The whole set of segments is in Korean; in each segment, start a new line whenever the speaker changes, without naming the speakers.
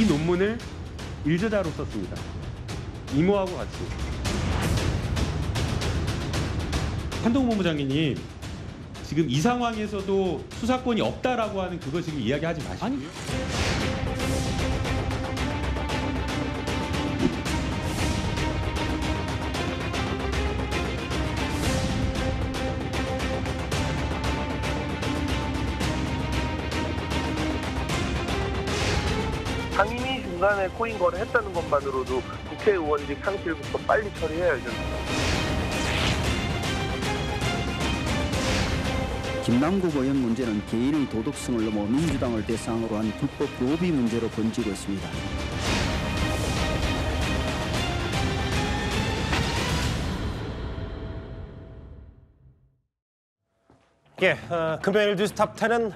이 논문을 일저자로 썼습니다. 이모하고 같이. 한동훈 본부장님 지금 이 상황에서도 수사권이 없다라고 하는 그거 지금 이야기하지 마시고요. 아니...
중간에 코인 거래했다는 것만으로도 국회의원직 상실부터 빨리 처리해야죠.
김남국 의원 문제는 개인의 도덕성을 넘어 민주당을 대상으로 한 불법 로비 문제로 번지고 있습니다.
예, 어, 금요일 뉴스 탑 10은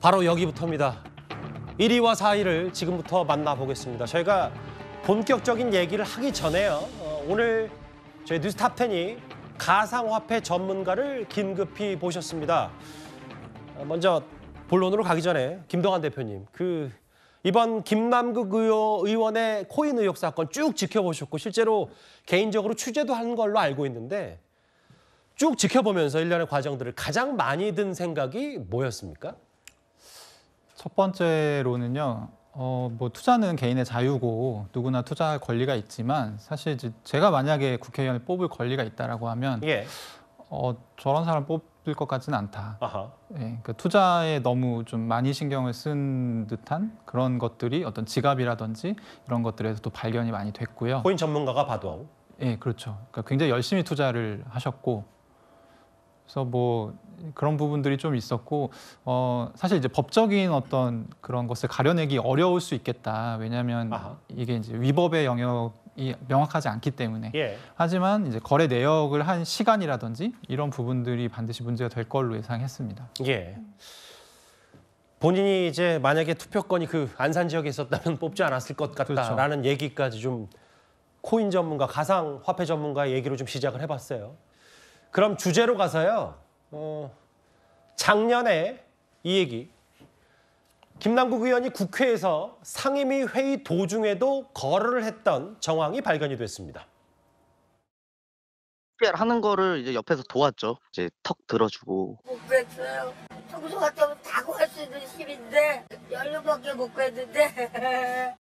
바로 여기부터입니다. 1위와 4위를 지금부터 만나보겠습니다. 저희가 본격적인 얘기를 하기 전에요. 어, 오늘 저희 뉴스탑텐이 가상화폐 전문가를 긴급히 모셨습니다. 어, 먼저 본론으로 가기 전에 김동환 대표님, 그 이번 김남국 의원의 코인 의혹 사건 쭉 지켜보셨고 실제로 개인적으로 취재도 한 걸로 알고 있는데 쭉 지켜보면서 일련의 과정들을 가장 많이 든 생각이 뭐였습니까?
첫 번째로는요. 어, 뭐 투자는 개인의 자유고 누구나 투자할 권리가 있지만 사실 이제 제가 만약에 국회의원을 뽑을 권리가 있다라고 하면 예. 어, 저런 사람 뽑을 것 같지는 않다. 아하. 예, 그니까 투자에 너무 좀 많이 신경을 쓴 듯한 그런 것들이 어떤 지갑이라든지 이런 것들에서 도 발견이 많이 됐고요. 코인 전문가가 봐도 예, 그렇죠. 그러니까 굉장히 열심히 투자를 하셨고 그래서 뭐 그런 부분들이 좀 있었고 어, 사실 이제 법적인 어떤 그런 것을 가려내기 어려울 수 있겠다. 왜냐하면 아하. 이게 이제 위법의 영역이 명확하지 않기 때문에. 예. 하지만 이제 거래 내역을 한 시간이라든지 이런 부분들이 반드시 문제가 될 걸로 예상했습니다. 예. 본인이 이제 만약에
투표권이 그 안산 지역에 있었다면 뽑지 않았을 것 같다라는 그렇죠. 얘기까지 좀 코인 전문가, 가상 화폐 전문가의 얘기로 좀 시작을 해봤어요. 그럼 주제로 가서요. 어, 작년에 이 얘기 김남국 의원이 국회에서 상임위 회의 도중에도 거를 했던 정황이 발견이 됐습니다. 하는 거를 이제 옆에서 도왔죠. 이제 턱 들어주고.
못 그랬어요. 청소 갔다 오면 다 구할 수 있는 실인데 연료밖에 못 구했는데.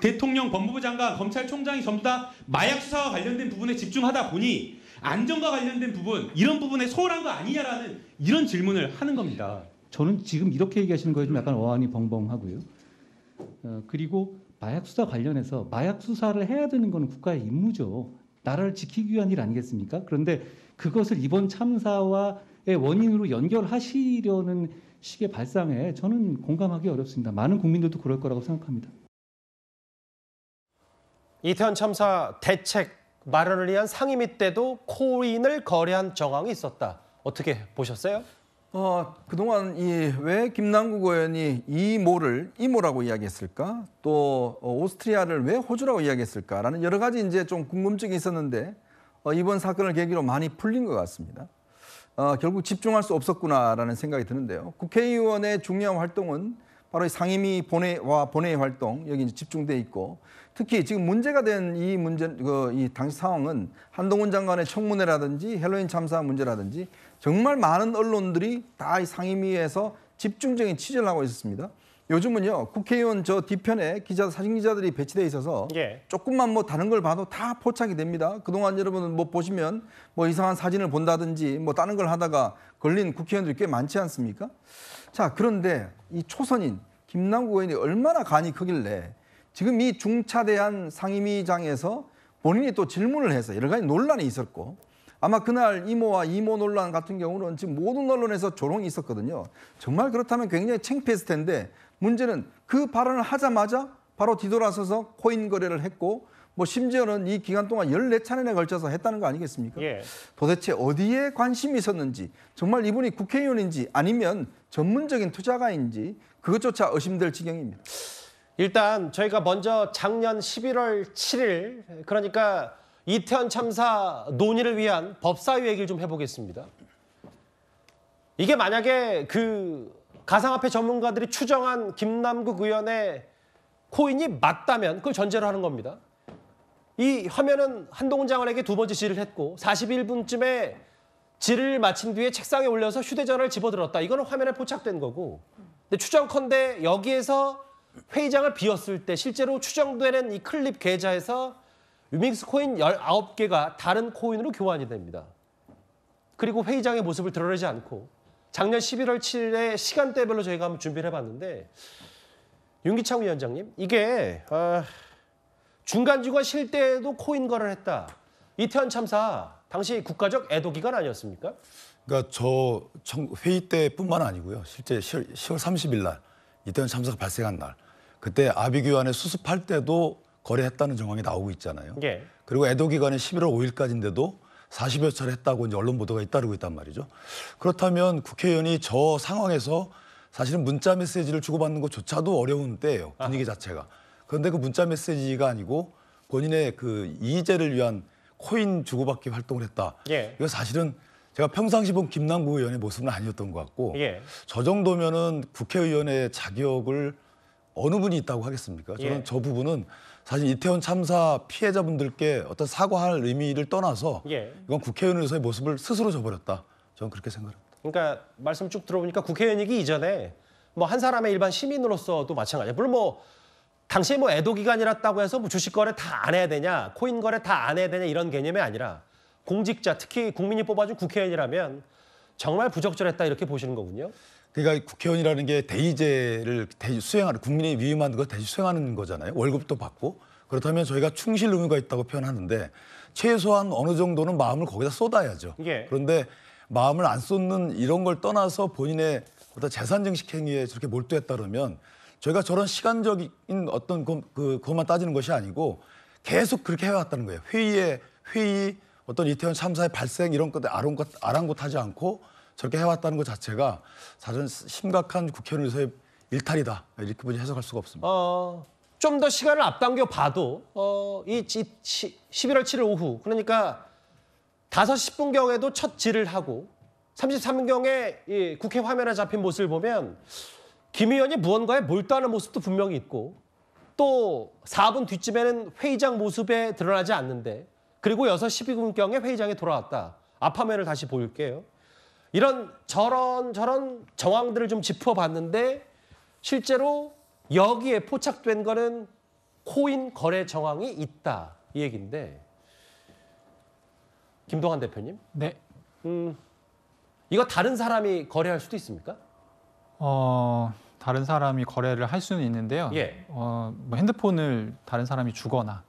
대통령, 법무부 장관, 검찰총장이 전부 다 마약 수사와 관련된 부분에 집중하다 보니 안전과 관련된 부분 이런 부분에 소홀한 거 아니냐라는
이런 질문을 하는 겁니다. 저는 지금 이렇게 얘기하시는 거에 좀 약간 어안이 벙벙하고요. 어, 그리고 마약 수사 관련해서 마약 수사를 해야 되는 건 국가의 임무죠. 나라를 지키기 위한 일 아니겠습니까? 그런데 그것을 이번 참사와의 원인으로 연결하시려는 식의 발상에 저는 공감하기 어렵습니다. 많은 국민들도 그럴 거라고 생각합니다. 이태원
참사 대책 마련을 위한 상임위 때도 코인을 거래한 정황이
있었다. 어떻게 보셨어요? 어, 그동안 이 왜 김남국 의원이 이모를 이모라고 이야기했을까? 또 어, 오스트리아를 왜 호주라고 이야기했을까라는 여러 가지 이제 좀 궁금증이 있었는데 어, 이번 사건을 계기로 많이 풀린 것 같습니다. 어, 결국 집중할 수 없었구나라는 생각이 드는데요. 국회의원의 중요한 활동은 바로 상임위 본회와 본회의 활동 여기 이제 집중돼 있고 특히 지금 문제가 된 이 문제 그 이 당시 상황은 한동훈 장관의 청문회라든지 헬로인 참사 문제라든지 정말 많은 언론들이 다 이 상임위에서 집중적인 취재를 하고 있었습니다. 요즘은요 국회의원 저 뒤편에 기자 사진 기자들이 배치돼 있어서 예. 조금만 뭐 다른 걸 봐도 다 포착이 됩니다. 그동안 여러분 뭐 보시면 뭐 이상한 사진을 본다든지 뭐 다른 걸 하다가 걸린 국회의원들이 꽤 많지 않습니까? 자 그런데 이 초선인 김남국 의원이 얼마나 간이 크길래 지금 이 중차대한 상임위장에서 본인이 또 질문을 해서 여러 가지 논란이 있었고 아마 그날 이모와 이모 논란 같은 경우는 지금 모든 언론에서 조롱이 있었거든요. 정말 그렇다면 굉장히 창피했을 텐데 문제는 그 발언을 하자마자 바로 뒤돌아서서 코인 거래를 했고 뭐 심지어는 이 기간 동안 14차례에 걸쳐서 했다는 거 아니겠습니까? 예. 도대체 어디에 관심이 있었는지 정말 이분이 국회의원인지 아니면 전문적인 투자가인지 그것조차 의심될 지경입니다. 일단 저희가 먼저 작년 11월 7일
그러니까 이태원 참사 논의를 위한 법사위 얘기를 좀 해보겠습니다. 이게 만약에 그 가상화폐 전문가들이 추정한 김남국 의원의 코인이 맞다면 그걸 전제로 하는 겁니다. 이 화면은 한동훈 장관에게 두 번째 질을 했고 41분쯤에 질을 마친 뒤에 책상에 올려서 휴대전화를 집어들었다. 이거는 화면에 포착된 거고. 근데 추정컨대 여기에서 회의장을 비웠을 때 실제로 추정되는 이 클립 계좌에서 유믹스 코인 19개가 다른 코인으로 교환이 됩니다. 그리고 회의장의 모습을 드러내지 않고 작년 11월 7일에 시간대별로 저희가 한번 준비를 해봤는데 윤기창 위원장님 이게 어, 중간지구가 쉴 때에도 코인 거래를 했다. 이태원 참사 당시 국가적 애도 기간 아니었습니까?
그러니까 저 회의 때뿐만 아니고요. 실제 10월, 10월 30일 날 이태원 참사가 발생한 날 그때 아비규환에 수습할 때도 거래했다는 정황이 나오고 있잖아요. 예. 그리고 애도 기간이 11월 5일까지인데도 40여 차례 했다고 이제 언론 보도가 잇따르고 있단 말이죠. 그렇다면 국회의원이 저 상황에서 사실은 문자 메시지를 주고받는 것조차도 어려운 때예요. 분위기 자체가. 그런데 그 문자 메시지가 아니고 본인의 그 이의제를 위한 코인 주고받기 활동을 했다. 예. 이거 사실은 제가 평상시 본 김남국 의원의 모습은 아니었던 것 같고 예. 저 정도면은 국회의원의 자격을 어느 분이 있다고 하겠습니까? 저는 예. 저 부분은 사실 이태원 참사 피해자분들께 어떤 사과할 의미를 떠나서 예. 이건 국회의원으로서의 모습을 스스로 저버렸다. 저는 그렇게 생각합니다. 그러니까 말씀 쭉 들어보니까 국회의원이기 이전에 뭐 한 사람의 일반
시민으로서도 마찬가지야. 물론 뭐 당시에 뭐 애도 기간이었다고 해서 뭐 주식 거래 다 안 해야 되냐, 코인 거래 다 안 해야 되냐 이런 개념이 아니라 공직자 특히 국민이 뽑아준 국회의원이라면
정말 부적절했다 이렇게 보시는 거군요. 그러니까 국회의원이라는 게 대의제를 대의 수행하는 국민의 위임한 거 대의 수행하는 거잖아요. 월급도 받고 그렇다면 저희가 충실 의무가 있다고 표현하는데 최소한 어느 정도는 마음을 거기다 쏟아야죠. 예. 그런데 마음을 안 쏟는 이런 걸 떠나서 본인의 어떤 재산 증식 행위에 저렇게 몰두했다 그러면 저희가 저런 시간적인 어떤 그, 그 그것만 따지는 것이 아니고 계속 그렇게 해왔다는 거예요. 회의에 회의 어떤 이태원 참사의 발생 이런 것들 아랑곳, 아랑곳하지 않고 저렇게 해왔다는 것 자체가 사실은 심각한 국회의원으서의 일탈이다 이렇게 해석할 수가 없습니다. 어, 좀 더 시간을 앞당겨 봐도 어,
이, 이 11월 7일 오후 그러니까 5시 10분경에도 첫 질을 하고 33경의 이 국회 화면에 잡힌 모습을 보면 김 의원이 무언가에 몰두하는 모습도 분명히 있고 또 4분 뒤쯤에는 회의장 모습에 드러나지 않는데 그리고 6시 12분경에 회의장에 돌아왔다. 앞화면을 다시 보일게요. 이런 저런 저런 정황들을 좀 짚어봤는데 실제로 여기에 포착된 거는 코인 거래 정황이 있다 이 얘기인데 김동환 대표님. 네. 음, 이거 다른 사람이 거래할 수도 있습니까?
어, 다른 사람이 거래를 할 수는 있는데요. 예. 어, 뭐 핸드폰을 다른 사람이 주거나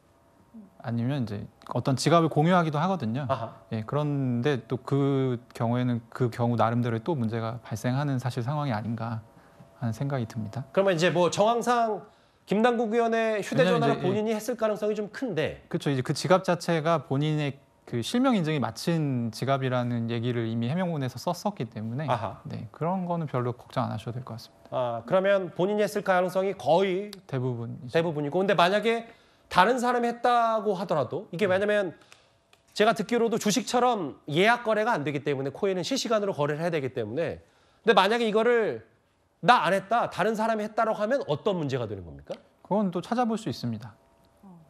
아니면 이제 어떤 지갑을 공유하기도 하거든요. 아하. 예, 그런데 또 그 경우에는 그 경우 나름대로 또 문제가 발생하는 사실 상황이 아닌가 하는 생각이 듭니다. 그러면 이제 뭐 정황상 김남국 의원의 휴대전화를 예. 본인이
예, 했을 가능성이 좀 큰데.
그렇죠. 이제 그 지갑 자체가 본인의 그 실명 인증이 마친 지갑이라는 얘기를 이미 해명문에서 썼었기 때문에 아하. 네, 그런 거는 별로 걱정 안 하셔도 될 것 같습니다.
아, 그러면 본인이 했을 가능성이 거의 대부분 대부분이고 근데 만약에 다른 사람이 했다고 하더라도 이게 왜냐면 제가 듣기로도 주식처럼 예약 거래가 안 되기 때문에 코인은 실시간으로 거래를 해야 되기 때문에 근데 만약에 이거를 나 안 했다 다른 사람이 했다라고
하면 어떤 문제가 되는 겁니까? 그건 또 찾아볼 수 있습니다.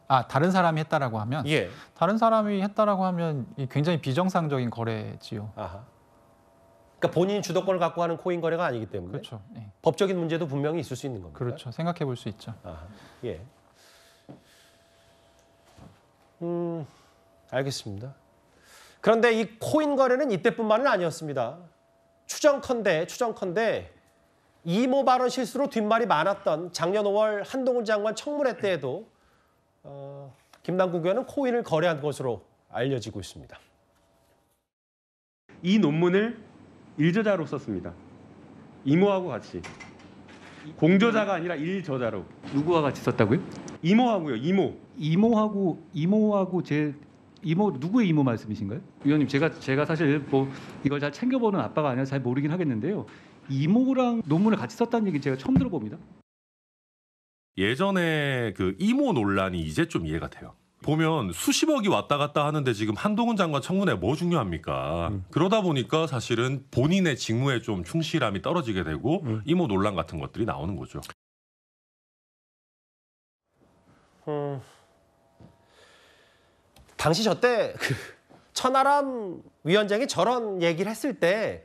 아 다른 사람이 했다라고 하면 예. 다른 사람이 했다라고 하면 굉장히 비정상적인 거래지요. 아하.
그러니까 본인 주도권을 갖고 하는 코인 거래가 아니기 때문에 그렇죠. 예. 법적인 문제도 분명히 있을 수 있는 겁니다. 그렇죠. 생각해 볼 수 있죠. 아하. 예. 음, 알겠습니다. 그런데 이 코인 거래는 이때뿐만은 아니었습니다. 추정컨대, 추정컨대 이모 발언 실수로 뒷말이 많았던 작년 5월 한동훈 장관 청문회 때에도 어, 김남국 의원은 코인을 거래한 것으로 알려지고 있습니다. 이 논문을 일저자로 썼습니다. 이모하고 같이. 공저자가 아니라 일저자로. 누구와 같이 썼다고요? 이모하고요. 이모. 이모하고
이모하고 제 이모 누구의 이모 말씀이신가요? 위원님 제가 제가 사실 뭐 이걸 잘 챙겨보는 아빠가 아니라 잘 모르긴 하겠는데요. 이모랑 논문을 같이 썼다는 얘기 제가 처음 들어봅니다.
예전에 그 이모 논란이 이제 좀 이해가 돼요. 보면 수십억이 왔다 갔다 하는데 지금 한동훈 장관 청문회 뭐 중요합니까? 음. 그러다 보니까 사실은 본인의 직무에 좀 충실함이 떨어지게 되고 음. 이모 논란 같은 것들이 나오는 거죠. 음. 당시 저때 그 천하람 위원장이 저런 얘기를 했을 때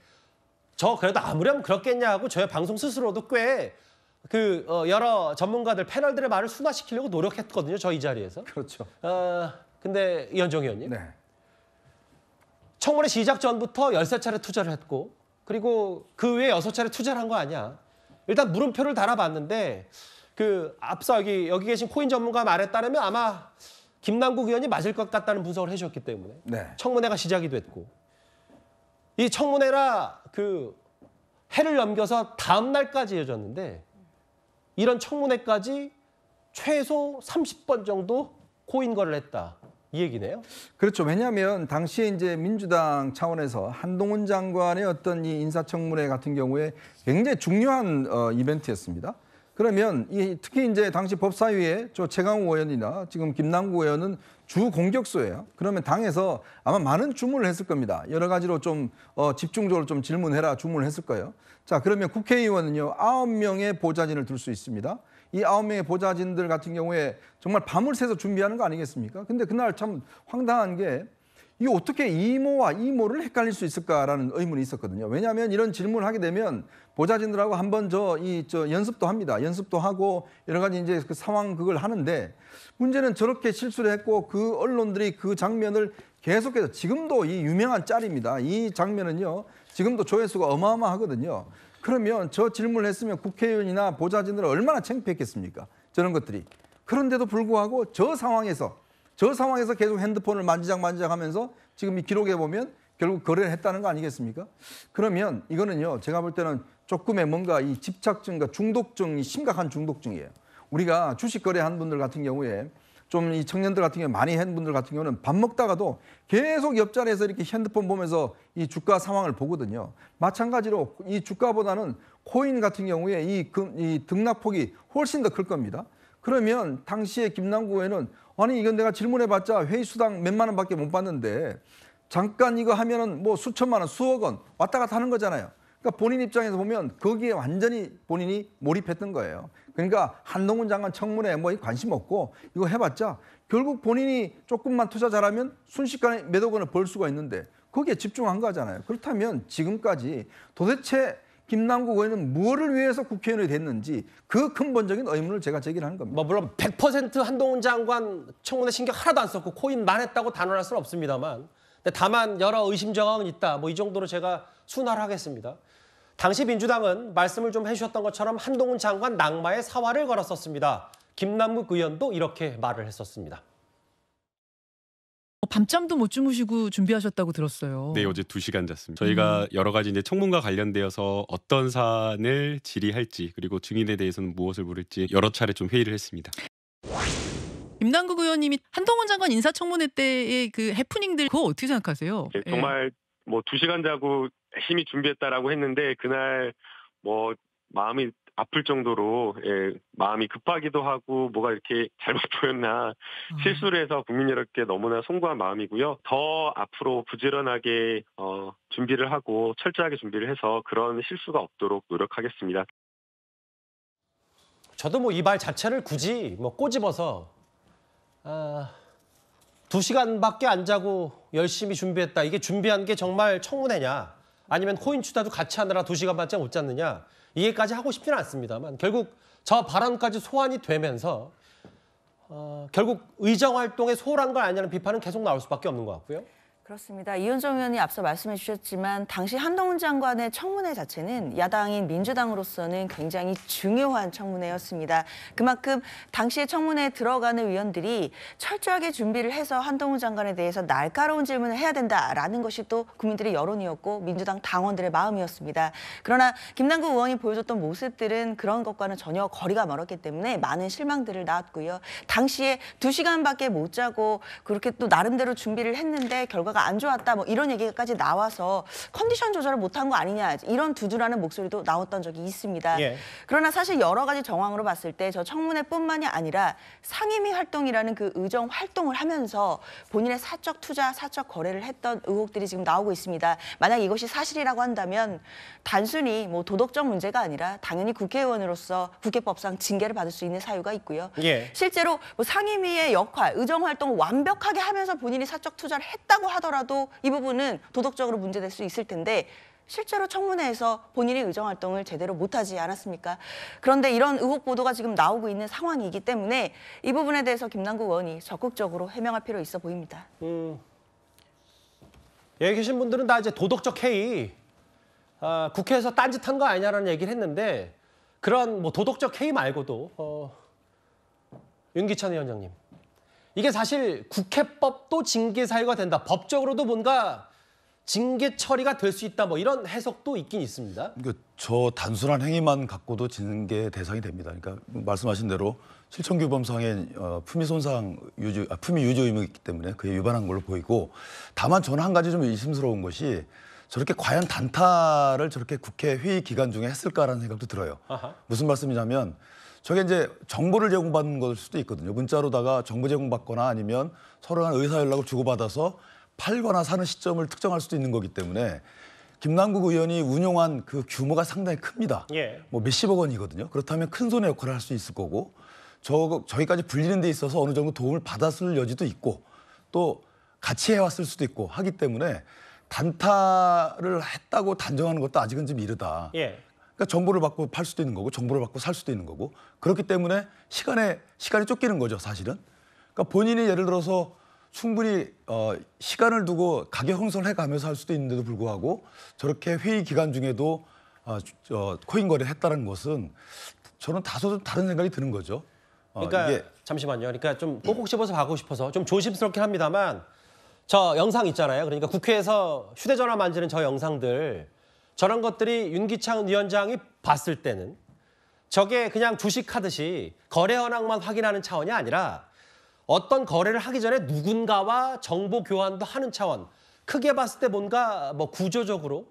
저 그래도 아무렴 그렇겠냐 고 저의 방송 스스로도 꽤그 어, 여러 전문가들 패널들의 말을 순화시키려고 노력했거든요. 저 이 자리에서. 그렇죠. 어, 근데 이현종 의원님. 네. 청문회 시작 전부터 열세 차례 투자를 했고 그리고 그 외에 여 차례 투자를 한 거 아니야. 일단 물음표를 달아봤는데 그 앞서 여기, 여기 계신 코인 전문가 말에 따르면 아마 김남국 의원이 맞을 것 같다는 분석을 해주셨기 때문에 네. 청문회가 시작이 됐고 이 청문회라 그 해를 넘겨서 다음 날까지 이어졌는데 이런 청문회까지 최소 30번 정도 코인 거래를 했다. 이 얘기네요.
그렇죠. 왜냐하면 당시에 이제 민주당 차원에서 한동훈 장관의 어떤 이 인사청문회 같은 경우에 굉장히 중요한 어, 이벤트였습니다. 그러면 이, 특히 이제 당시 법사위에 저최강우 의원이나 지금 김남구 의원은 주 공격수예요. 그러면 당에서 아마 많은 주문을 했을 겁니다. 여러 가지로 좀 어, 집중적으로 좀 질문해라 주문을 했을 거예요. 자 그러면 국회의원은요 아홉 명의 보좌진을 둘 수 있습니다. 이 아홉 명의 보좌진들 같은 경우에 정말 밤을 새서 준비하는 거 아니겠습니까? 근데 그날 참 황당한 게이 어떻게 이모와 이모를 헷갈릴 수 있을까라는 의문이 있었거든요. 왜냐하면 이런 질문을 하게 되면 보좌진들하고 한번 저 이 저 연습도 합니다. 연습도 하고 여러 가지 이제 그 상황 그걸 하는데 문제는 저렇게 실수를 했고 그 언론들이 그 장면을 계속해서 지금도 이 유명한 짤입니다. 이 장면은요. 지금도 조회수가 어마어마하거든요. 그러면 저 질문을 했으면 국회의원이나 보좌진들은 얼마나 창피했겠습니까? 저런 것들이. 그런데도 불구하고 저 상황에서 저 상황에서 계속 핸드폰을 만지작 만지작 하면서 지금 이 기록에 보면 결국 거래를 했다는 거 아니겠습니까? 그러면 이거는요, 제가 볼 때는 조금의 뭔가 이 집착증과 중독증이 심각한 중독증이에요. 우리가 주식 거래한 분들 같은 경우에 좀 이 청년들 같은 경우 많이 한 분들 같은 경우는 밥 먹다가도 계속 옆자리에서 이렇게 핸드폰 보면서 이 주가 상황을 보거든요. 마찬가지로 이 주가보다는 코인 같은 경우에 이, 금, 이 등락폭이 훨씬 더 클 겁니다. 그러면 당시에 김남구 에는 아니 이건 내가 질문해봤자 회의 수당 몇만 원밖에 못 받는데 잠깐 이거 하면은 뭐 수천만 원, 수억 원 왔다 갔다 하는 거잖아요. 그러니까 본인 입장에서 보면 거기에 완전히 본인이 몰입했던 거예요. 그러니까 한동훈 장관 청문회 뭐 관심 없고 이거 해봤자 결국 본인이 조금만 투자 잘하면 순식간에 몇억 원을 벌 수가 있는데 거기에 집중한 거잖아요. 그렇다면 지금까지 도대체 김남국 의원은 무엇을 위해서 국회의원이 됐는지 그 근본적인 의문을 제가 제기하는 겁니다. 뭐 물론 100% 한동훈 장관 청문회 신경 하나도 안 썼고
코인만 했다고 단언할 수는 없습니다만 근데 다만 여러 의심 정황은 있다. 뭐 이 정도로 제가 순화를 하겠습니다. 당시 민주당은 말씀을 좀 해주셨던 것처럼 한동훈 장관 낙마의 사활을 걸었었습니다. 김남국 의원도 이렇게 말을 했었습니다.
밤잠도 못 주무시고 준비하셨다고 들었어요. 네,
어제 두 시간 잤습니다. 저희가 음. 여러 가지 이제 청문과 관련되어서 어떤 사안을 질의할지 그리고 증인에 대해서는 무엇을 물을지 여러 차례 좀 회의를 했습니다.
임남국 의원님이 한동훈 장관 인사청문회 때의 그 해프닝들 그거 어떻게 생각하세요? 네, 예,
정말 뭐두 시간 자고
열심히 준비했다라고 했는데 그날 뭐 마음이 아플 정도로 예, 마음이 급하기도 하고 뭐가 이렇게 잘못 보였나 음. 실수를 해서 국민 여러분께 너무나 송구한 마음이고요. 더 앞으로 부지런하게 어, 준비를 하고 철저하게 준비를 해서 그런 실수가 없도록 노력하겠습니다. 저도 뭐이말 자체를 굳이 뭐 꼬집어서 아, 두 시간밖에 안 자고 열심히 준비했다. 이게 준비한 게 정말 청문회냐? 아니면 코인 투자도 같이 하느라 두 시간 반째 못 잤느냐? 이해까지 하고 싶지는 않습니다만 결국 저 발언까지 소환이 되면서 어, 결국 의정 활동에 소홀한 걸 아니냐는 비판은 계속 나올 수밖에 없는 것 같고요.
그렇습니다. 이현정 의원이 앞서 말씀해 주셨지만 당시 한동훈 장관의 청문회 자체는 야당인 민주당으로서는 굉장히 중요한 청문회였습니다. 그만큼 당시의 청문회에 들어가는 위원들이 철저하게 준비를 해서 한동훈 장관에 대해서 날카로운 질문을 해야 된다라는 것이 또 국민들의 여론이었고 민주당 당원들의 마음이었습니다. 그러나 김남국 의원이 보여줬던 모습들은 그런 것과는 전혀 거리가 멀었기 때문에 많은 실망들을 낳았고요. 당시에 두시간밖에못 자고 그렇게 또 나름대로 준비를 했는데 결과가 결가안 좋았다 뭐 이런 얘기까지 나와서 컨디션 조절을 못한 거 아니냐 이런 두드라는 목소리도 나왔던 적이 있습니다. 예. 그러나 사실 여러 가지 정황으로 봤을 때 저 청문회뿐만이 아니라 상임위 활동이라는 그 의정 활동을 하면서 본인의 사적 투자, 사적 거래를 했던 의혹들이 지금 나오고 있습니다. 만약 이것이 사실이라고 한다면 단순히 뭐 도덕적 문제가 아니라 당연히 국회의원으로서 국회법상 징계를 받을 수 있는 사유가 있고요. 예. 실제로 뭐 상임위의 역할, 의정 활동을 완벽하게 하면서 본인이 사적 투자를 했다고 하더라도 해서라도 이 부분은 도덕적으로 문제될 수 있을 텐데 실제로 청문회에서 본인의 의정 활동을 제대로 못하지 않았습니까? 그런데 이런 의혹 보도가 지금 나오고 있는 상황이기 때문에 이 부분에 대해서 김남국 의원이 적극적으로 해명할 필요 있어 보입니다. 음,
여기 계신 분들은 다 이제 도덕적 해이, 아, 국회에서 딴짓한 거 아니냐라는 얘기를 했는데 그런 뭐 도덕적 해이 말고도 어, 윤기찬 위원장님 이게 사실 국회법도 징계 사유가 된다. 법적으로도 뭔가 징계 처리가 될 수 있다. 뭐 이런 해석도 있긴 있습니다.
그러니까 저 단순한 행위만 갖고도 징계 대상이 됩니다. 그러니까 말씀하신 대로 실천규범상에 어, 품위 손상 유지, 아, 품위 유지 의무가 기 때문에 그에 위반한 걸로 보이고 다만 저는 한 가지 좀 의심스러운 것이 저렇게 과연 단타를 저렇게 국회 회의 기간 중에 했을까라는 생각도 들어요. 아하. 무슨 말씀이냐면 저게 이제 정보를 제공받는 걸 수도 있거든요. 문자로다가 정보 제공받거나 아니면 서로 간 의사 연락을 주고받아서 팔거나 사는 시점을 특정할 수도 있는 거기 때문에 김남국 의원이 운용한 그 규모가 상당히 큽니다. 예. 뭐 몇십억 원이거든요. 그렇다면 큰 손의 역할을 할 수 있을 거고 저 저희까지 불리는 데 있어서 어느 정도 도움을 받았을 여지도 있고 또 같이 해왔을 수도 있고 하기 때문에 단타를 했다고 단정하는 것도 아직은 좀 이르다. 예. 그러니까 정보를 받고 팔 수도 있는 거고 정보를 받고 살 수도 있는 거고 그렇기 때문에 시간에 시간이 쫓기는 거죠 사실은. 그러니까 본인이 예를 들어서 충분히 어, 시간을 두고 가격 형성 해가면서 할 수도 있는데도 불구하고 저렇게 회의 기간 중에도 어, 저, 코인 거래를 했다는 것은 저는 다소 좀 다른 생각이 드는 거죠. 어, 그러니까 이게... 잠시만요. 그러니까 좀 꼭꼭 씹어서 가고 싶어서 좀 조심스럽긴
합니다만 저 영상 있잖아요. 그러니까 국회에서 휴대전화 만지는 저 영상들 저런 것들이 윤기창 위원장이 봤을 때는 저게 그냥 주식하듯이 거래 현황만 확인하는 차원이 아니라 어떤 거래를 하기 전에 누군가와 정보 교환도 하는 차원 크게 봤을 때 뭔가 뭐 구조적으로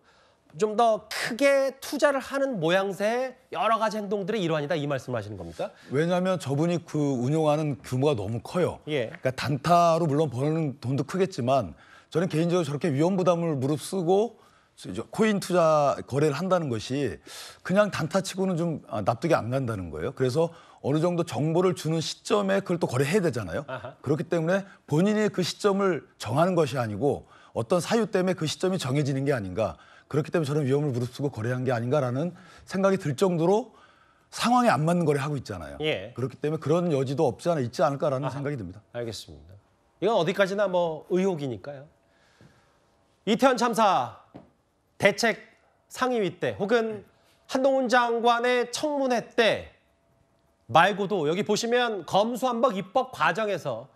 좀 더 크게 투자를 하는 모양새의 여러 가지 행동들의 일환이다 이 말씀을 하시는
겁니까? 왜냐하면 저분이 그 운용하는 규모가 너무 커요. 예. 그러니까 단타로 물론 버는 돈도 크겠지만 저는 개인적으로 저렇게 위험 부담을 무릅쓰고 코인 투자 거래를 한다는 것이 그냥 단타치고는 좀 아, 납득이 안 간다는 거예요. 그래서 어느 정도 정보를 주는 시점에 그걸 또 거래해야 되잖아요. 아하. 그렇기 때문에 본인이 그 시점을 정하는 것이 아니고 어떤 사유 때문에 그 시점이 정해지는 게 아닌가. 그렇기 때문에 저는 위험을 무릅쓰고 거래한 게 아닌가라는 생각이 들 정도로 상황에 안 맞는 거래 하고 있잖아요. 예. 그렇기 때문에 그런 여지도 없지 않아 있지 않을까라는 아하. 생각이 듭니다. 알겠습니다.
이건 어디까지나 뭐 의혹이니까요. 이태원 참사 대책 상임위 때 혹은 네. 한동훈 장관의 청문회 때 말고도 여기 보시면 검수한박 입법 과정에서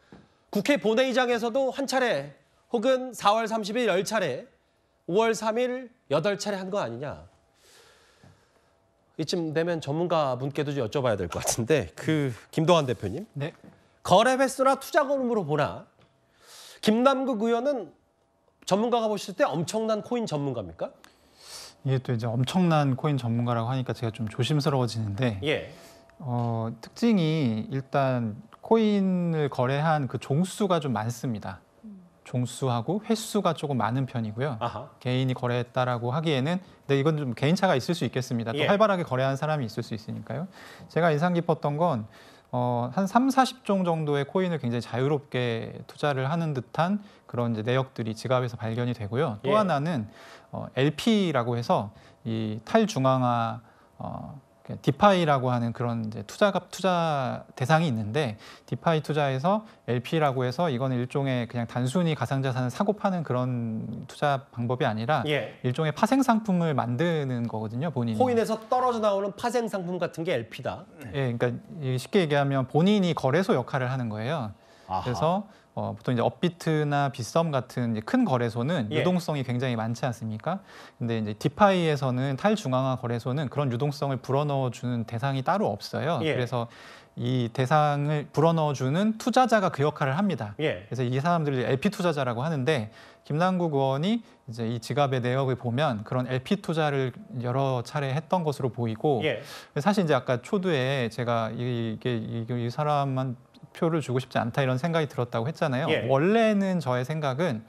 국회 본회의장에서도 한 차례 혹은 4월 30일 10차례 5월 3일 8차례 한 거 아니냐. 이쯤 되면 전문가 분께도 여쭤봐야 될 것 같은데 그 김도환 대표님. 네. 거래 횟수나 투자 건으로 보나 김남국 의원은 전문가가 보실 때 엄청난 코인 전문가입니까?
이게 또 이제 엄청난 코인 전문가라고 하니까 제가 좀 조심스러워지는데 예. 어, 특징이 일단 코인을 거래한 그 종수가 좀 많습니다. 종수하고 횟수가 조금 많은 편이고요. 아하. 개인이 거래했다라고 하기에는 근데 이건 좀 개인차가 있을 수 있겠습니다. 또 예. 활발하게 거래한 사람이 있을 수 있으니까요. 제가 인상 깊었던 건 어, 한 3, 40종 정도의 코인을 굉장히 자유롭게 투자를 하는 듯한 그런 이제 내역들이 지갑에서 발견이 되고요. 또 예. 하나는 어, LP라고 해서 이 탈중앙화 어, 디파이라고 하는 그런 투자가 투자 대상이 있는데 디파이 투자에서 LP라고 해서 이거는 일종의 그냥 단순히 가상자산을 사고 파는 그런 투자 방법이 아니라 예. 일종의 파생 상품을 만드는 거거든요 본인이 코인에서
떨어져 나오는 파생 상품 같은 게 LP다.
예, 그러니까 쉽게 얘기하면 본인이 거래소 역할을 하는 거예요. 아하. 그래서 어, 보통 이제 업비트나 빗썸 같은 큰 거래소는 예. 유동성이 굉장히 많지 않습니까? 근데 이제 디파이에서는 탈중앙화 거래소는 그런 유동성을 불어넣어 주는 대상이 따로 없어요. 예. 그래서 이 대상을 불어넣어 주는 투자자가 그 역할을 합니다. 예. 그래서 이 사람들을 LP 투자자라고 하는데 김남국 의원이 이제 이 지갑의 내역을 보면 그런 LP 투자를 여러 차례 했던 것으로 보이고 예. 사실 이제 아까 초두에 제가 이게 이, 이 사람만 표를 주고 싶지 않다 이런 생각이 들었다고 했잖아요. 예. 원래는 저의 생각은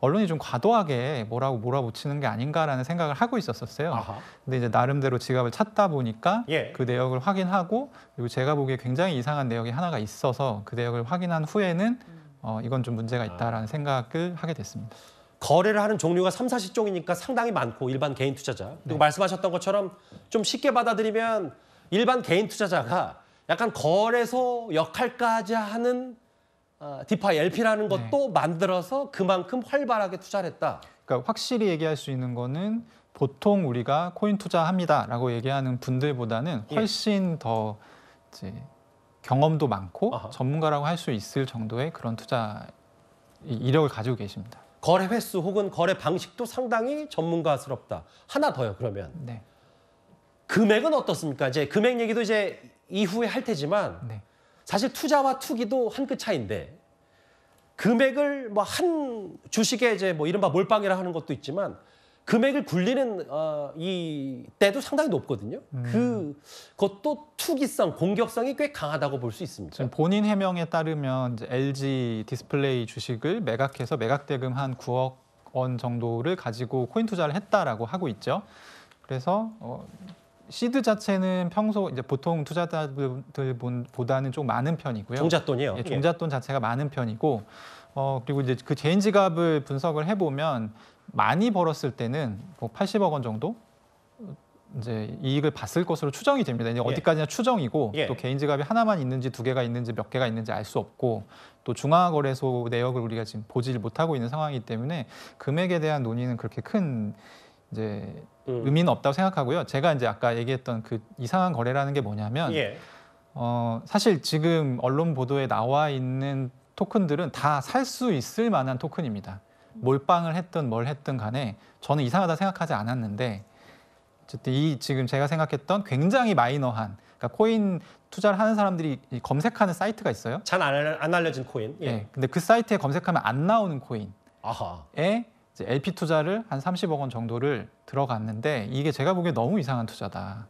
언론이 좀 과도하게 뭐라고 몰아붙이는 게 아닌가라는 생각을 하고 있었었어요. 아하. 근데 이제 나름대로 지갑을 찾다 보니까 예. 그 내역을 확인하고 그리고 제가 보기에 굉장히 이상한 내역이 하나가 있어서 그 내역을 확인한 후에는 음. 어, 이건 좀 문제가 아. 있다라는 아. 생각을 하게 됐습니다. 거래를 하는 종류가 삼사십 종이니까 상당히 많고 일반
개인 투자자. 그리고 네. 말씀하셨던 것처럼 좀 쉽게 받아들이면 일반 개인 투자자가 약간 거래소 역할까지 하는 아, 디파이 LP라는 네. 것도
네. 만들어서 그만큼 활발하게 투자를 했다. 그러니까 확실히 얘기할 수 있는 거는 보통 우리가 코인 투자합니다라고 얘기하는 분들보다는 예. 훨씬 예. 더 이제 경험도 많고 아하. 전문가라고 할 수 있을 정도의 그런 투자 이력을 가지고 계십니다. 거래 횟수 혹은 거래 방식도 상당히 전문가스럽다.
하나 더요 그러면. 네. 금액은 어떻습니까? 이제 금액 얘기도 이제 이후에 할 테지만 네. 사실 투자와 투기도 한 끗 차인데 금액을 뭐 한 주식에 이제 뭐 이른바 몰빵이라 하는 것도 있지만 금액을 굴리는 어, 이 때도 상당히 높거든요. 음. 그것도 투기성, 공격성이 꽤 강하다고 볼 수 있습니다.
본인 해명에 따르면 이제 LG 디스플레이 주식을 매각해서 매각 대금 한 9억 원 정도를 가지고 코인 투자를 했다라고 하고 있죠. 그래서 어, 시드 자체는 평소 이제 보통 투자자들보다는 좀 많은 편이고요. 종잣돈이요. 예, 종잣돈 예. 자체가 많은 편이고 어 그리고 이제 그 개인 지갑을 분석을 해 보면 많이 벌었을 때는 뭐 80억 원 정도 이제 이익을 봤을 것으로 추정이 됩니다. 이제 예. 어디까지나 추정이고 예. 또 개인 지갑이 하나만 있는지 두 개가 있는지 몇 개가 있는지 알 수 없고 또 중앙거래소 내역을 우리가 지금 보지를 못하고 있는 상황이기 때문에 금액에 대한 논의는 그렇게 큰 이제 음. 의미는 없다고 생각하고요. 제가 이제 아까 얘기했던 그 이상한 거래라는 게 뭐냐면 예. 어, 사실 지금 언론 보도에 나와 있는 토큰들은 다 살 수 있을 만한 토큰입니다. 몰빵을 했든 뭘 했든 간에 저는 이상하다 생각하지 않았는데 어쨌든 이 지금 제가 생각했던 굉장히 마이너한 그러니까 코인 투자를 하는 사람들이 검색하는 사이트가 있어요. 잘 안 알려진 코인. 예. 네, 근데 그 사이트에 검색하면 안 나오는 코인에 아하. LP 투자를 한 30억 원 정도를 들어갔는데 이게 제가 보기에 너무 이상한 투자다.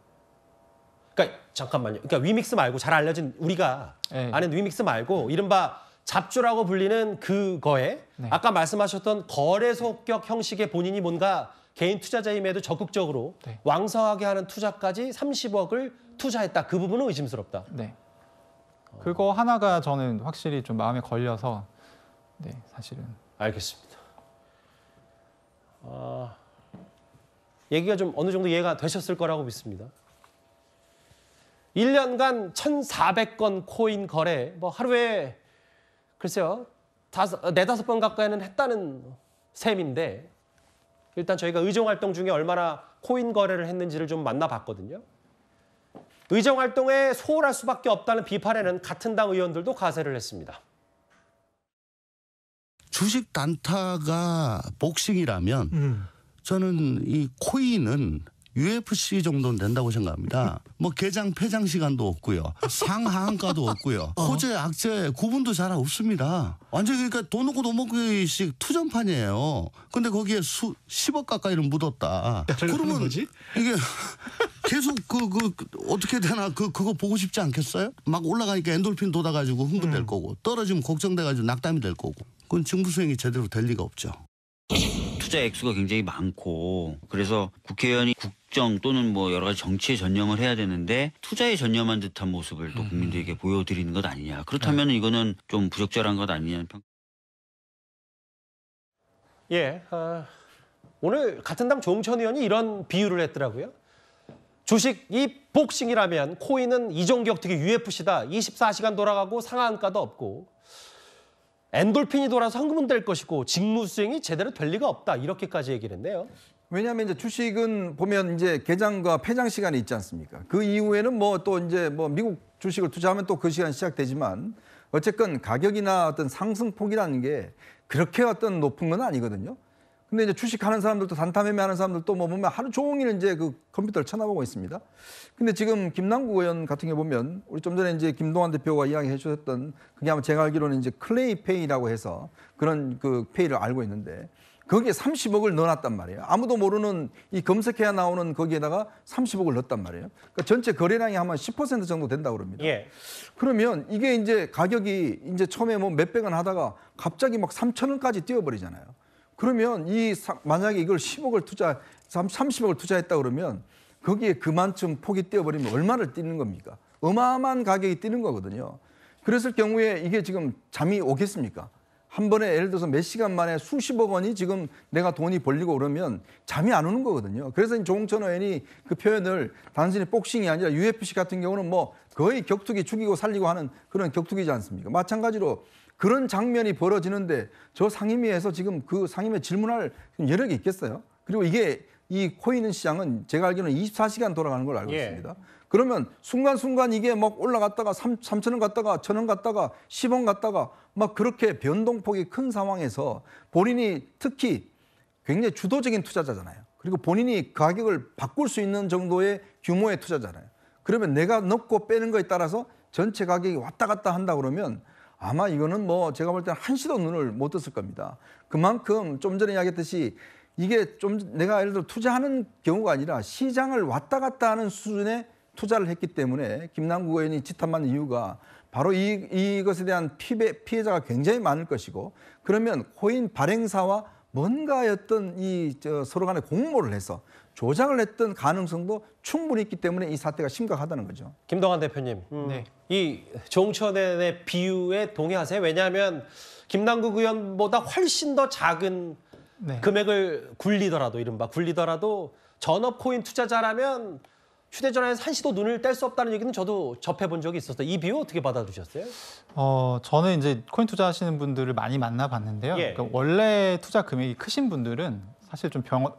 그러니까 잠깐만요. 그러니까 위믹스
말고 잘 알려진 우리가 네. 아는 위믹스 말고 이른바 잡주라고 불리는 그거에 네. 아까 말씀하셨던 거래소격 형식의 본인이 뭔가 개인 투자자임에도 적극적으로 네. 왕성하게 하는 투자까지 30억을 투자했다. 그 부분은 의심스럽다.
네. 그거 하나가 저는 확실히 좀 마음에 걸려서 네, 사실은. 알겠습니다. 아,
얘기가 좀 어느 정도 이해가 되셨을 거라고 믿습니다. 1년간 1,400건 코인 거래, 뭐 하루에 글쎄요, 다섯, 네다번 가까이는 했다는 셈인데, 일단 저희가 의정활동 중에 얼마나 코인 거래를 했는지를 좀 만나봤거든요. 의정활동에 소홀할 수밖에 없다는 비판에는 같은 당 의원들도 가세를 했습니다.
주식 단타가 복싱이라면 음. 저는 이 코인은 UFC 정도는 된다고 생각합니다. 뭐 개장 폐장 시간도 없고요. 상하한가도 없고요. 어. 호재 악재 구분도 잘 없습니다. 완전 그러니까 돈 놓고 돈 먹기식 투전판이에요. 근데 거기에 수 10억 가까이를 묻었다. 그러면 거지? 이게 계속 그, 그 어떻게 되나 그 그거 보고 싶지 않겠어요? 막 올라가니까 엔돌핀 돋아가지고 흥분될 음. 거고 떨어지면 걱정돼가지고 낙담이 될 거고. 그건 정부 수행이 제대로 될 리가 없죠.
투자 액수가 굉장히 많고 그래서 국회의원이 국정 또는 뭐 여러 가지 정치에 전념을 해야 되는데 투자에 전념한 듯한 모습을 또 음, 음. 국민들에게 보여드리는 것 아니냐. 네. 그렇다면 이거는 좀 부적절한 것 아니냐는 평. 예, 어, 오늘 같은 당 종천 의원이 이런 비유를 했더라고요. 주식이 복싱이라면 코인은 이종격 투기 UFC다. 24시간 돌아가고 상한가도 없고 엔돌핀이 돌아서
현금은 될 것이고 직무 수행이 제대로 될 리가 없다 이렇게까지 얘기를 했네요. 왜냐하면 이제 주식은 보면 이제 개장과 폐장 시간이 있지 않습니까? 그 이후에는 뭐 또 이제 뭐 미국 주식을 투자하면 또 그 시간 시작되지만 어쨌건 가격이나 어떤 상승폭이라는 게 그렇게 어떤 높은 건 아니거든요. 근데 이제 주식하는 사람들도 단타매매하는 사람들도 뭐 보면 하루 종일 이제 그 컴퓨터를 쳐다보고 있습니다. 근데 지금 김남국 의원 같은 게 보면 우리 좀 전에 이제 김동완 대표가 이야기해 주셨던 그게 아마 제가 알기로는 이제 클레이페이라고 해서 그런 그 페이를 알고 있는데 거기에 30억을 넣어놨단 말이에요. 아무도 모르는 이 검색해야 나오는 거기에다가 30억을 넣었단 말이에요. 그러니까 전체 거래량이 아마 10% 정도 된다고 그럽니다. 예. 그러면 이게 이제 가격이 이제 처음에 뭐 몇백 원 하다가 갑자기 막 3천 원까지 뛰어버리잖아요. 그러면 이 만약에 이걸 10억을 투자 30억을 투자했다 그러면 거기에 그만큼 폭이 뛰어버리면 얼마를 뛰는 겁니까? 어마어마한 가격이 뛰는 거거든요. 그랬을 경우에 이게 지금 잠이 오겠습니까? 한 번에 예를 들어서 몇 시간 만에 수십억 원이 지금 내가 돈이 벌리고 그러면 잠이 안 오는 거거든요. 그래서 조홍천 의원이 그 표현을 단순히 복싱이 아니라 UFC 같은 경우는 뭐 거의 격투기 죽이고 살리고 하는 그런 격투기지 않습니까? 마찬가지로 그런 장면이 벌어지는데 저 상임위에서 지금 그 상임위 에 질문할 여력이 있겠어요? 그리고 이게 이 코인 은 시장은 제가 알기로는 24시간 돌아가는 걸 알고 예. 있습니다. 그러면 순간순간 이게 막 올라갔다가 3, 3천 원 갔다가 1천 원 갔다가 10원 갔다가 막 그렇게 변동폭이 큰 상황에서 본인이 특히 굉장히 주도적인 투자자잖아요. 그리고 본인이 가격을 바꿀 수 있는 정도의 규모의 투자잖아요. 그러면 내가 넣고 빼는 거에 따라서 전체 가격이 왔다 갔다 한다 그러면 아마 이거는 뭐 제가 볼 때는 한시도 눈을 못 떴을 겁니다. 그만큼 좀 전에 이야기했듯이 이게 좀 내가 예를 들어 투자하는 경우가 아니라 시장을 왔다 갔다 하는 수준의 투자를 했기 때문에 김남국 의원이 지탄받는 이유가 바로 이, 이것에 대한 피해, 피해자가 굉장히 많을 것이고 그러면 코인 발행사와 뭔가 어떤 이저 서로 간에 공모를 해서 조장을 했던 가능성도 충분히 있기 때문에 이 사태가 심각하다는 거죠.
김동환 대표님, 음. 네. 이 정천의 비유에 동의하세요? 왜냐하면 김남국 의원보다 훨씬 더 작은 네. 금액을 굴리더라도 이른바 굴리더라도 전업 코인 투자자라면 휴대전화에서 시도 눈을 뗄 수 없다는 얘기는 저도 접해본 적이 있었어요. 이 비유 어떻게 받아들셨어요
어, 저는 이제 코인 투자하시는 분들을 많이 만나봤는데요. 예. 그러니까 원래 투자 금액이 크신 분들은 사실 좀 병원,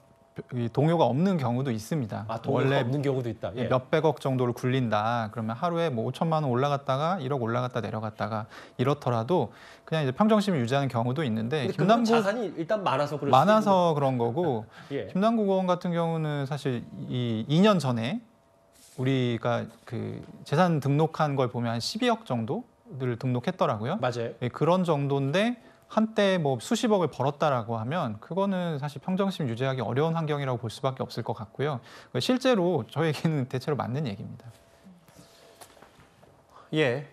동요가 없는 경우도 있습니다. 아, 원래 없는 경우도 있다. 예. 몇백억 정도를 굴린다. 그러면 하루에 뭐 5천만 원 올라갔다가 1억 올라갔다 내려갔다가 이렇더라도 그냥 이제 평정심을 유지하는 경우도 있는데 김남국 자산이
일단 많아서 그럴 많아서
그런 거고 예. 김남국 의원 같은 경우는 사실 이 2년 전에 우리가 그 재산 등록한 걸 보면 한 12억 정도를 등록했더라고요. 맞아요. 예, 그런 정도인데 한때 뭐 수십억을 벌었다라고 하면 그거는 사실 평정심 유지하기 어려운 환경이라고 볼 수밖에 없을 것 같고요. 실제로 저에게는 대체로 맞는 얘기입니다. 예.